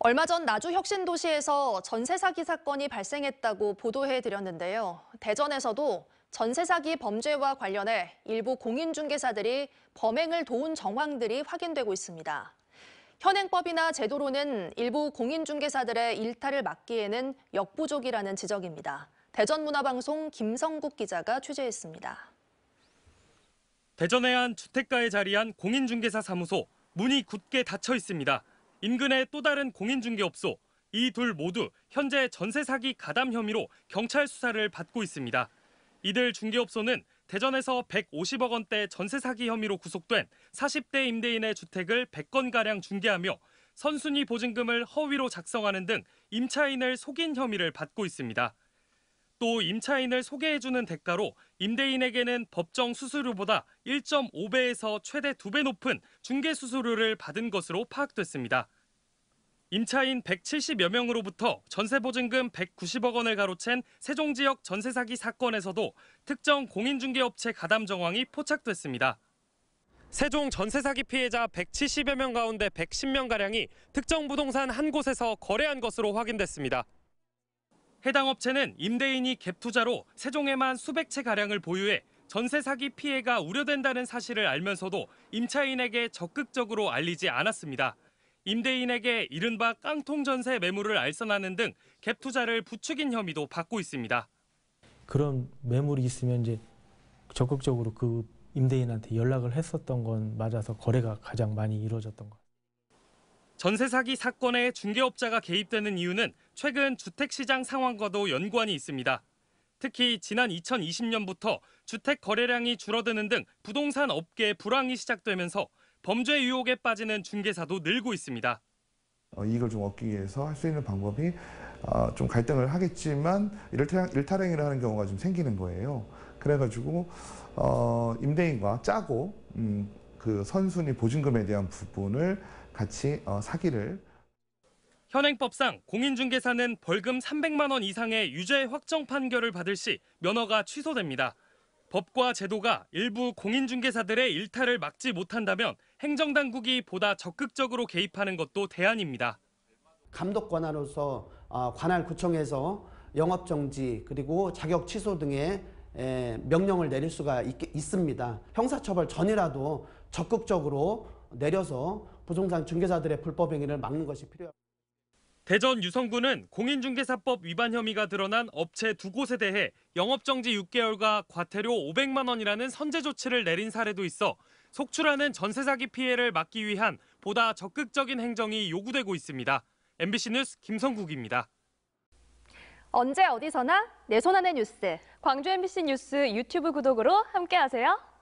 얼마 전 나주 혁신도시에서 전세 사기 사건이 발생했다고 보도해 드렸는데요. 대전에서도 전세 사기 범죄와 관련해 일부 공인중개사들이 범행을 도운 정황들이 확인되고 있습니다. 현행법이나 제도로는 일부 공인중개사들의 일탈을 막기에는 역부족이라는 지적입니다. 대전문화방송 김성국 기자가 취재했습니다. 대전의 한 주택가에 자리한 공인중개사 사무소 문이 굳게 닫혀 있습니다. 인근의 또 다른 공인중개업소 이 둘 모두 현재 전세 사기 가담 혐의로 경찰 수사를 받고 있습니다. 이들 중개업소는 대전에서 150억 원대 전세 사기 혐의로 구속된 40대 임대인의 주택을 100건 가량 중개하며 선순위 보증금을 허위로 작성하는 등 임차인을 속인 혐의를 받고 있습니다. 또 임차인을 소개해주는 대가로 임대인에게는 법정 수수료보다 1.5배에서 최대 2배 높은 중개 수수료를 받은 것으로 파악됐습니다. 임차인 170여 명으로부터 전세보증금 190억 원을 가로챈 세종지역 전세사기 사건에서도 특정 공인중개업체 가담 정황이 포착됐습니다. 세종 전세사기 피해자 170여 명 가운데 110명가량이 특정 부동산 한 곳에서 거래한 것으로 확인됐습니다. 해당 업체는 임대인이 갭 투자로 세종에만 수백 채 가량을 보유해 전세 사기 피해가 우려된다는 사실을 알면서도 임차인에게 적극적으로 알리지 않았습니다. 임대인에게 이른바 깡통 전세 매물을 알선하는 등갭 투자를 부추긴 혐의도 받고 있습니다. 그런 매물이 있으면 이제 적극적으로 그 임대인한테 연락을 했었던 건 맞아서 거래가 가장 많이 이루어졌던 것. 전세 사기 사건에 중개업자가 개입되는 이유는 최근 주택시장 상황과도 연관이 있습니다. 특히 지난 2020년부터 주택 거래량이 줄어드는 등 부동산 업계의 불황이 시작되면서 범죄 유혹에 빠지는 중개사도 늘고 있습니다. 어, 이익좀 얻기 위해서 할 수 있는 방법이 어, 좀 갈등을 하겠지만 일탈행위를 하는 경우가 좀 생기는 거예요. 그래가지고 어, 임대인과 짜고 음, 그 선순위 보증금에 대한 부분을 같이 어, 사기를 현행법상 공인중개사는 벌금 300만 원 이상의 유죄 확정 판결을 받을 시 면허가 취소됩니다. 법과 제도가 일부 공인중개사들의 일탈을 막지 못한다면 행정당국이 보다 적극적으로 개입하는 것도 대안입니다. 감독 관할로서 아, 관할 구청에서 영업 정지 그리고 자격 취소 등의 명령을 내릴 수가 있, 있습니다. 형사처벌 전이라도 적극적으로 내려서 부동산 중개사들의 불법 행위를 막는 것이 필요합니다. 대전 유성구는 공인중개사법 위반 혐의가 드러난 업체 두 곳에 대해 영업정지 6개월과 과태료 500만 원이라는 선제 조치를 내린 사례도 있어 속출하는 전세 사기 피해를 막기 위한 보다 적극적인 행정이 요구되고 있습니다. MBC 뉴스 김성국입니다. 언제 어디서나 내 손안의 뉴스. 광주 MBC 뉴스 유튜브 구독으로 함께하세요.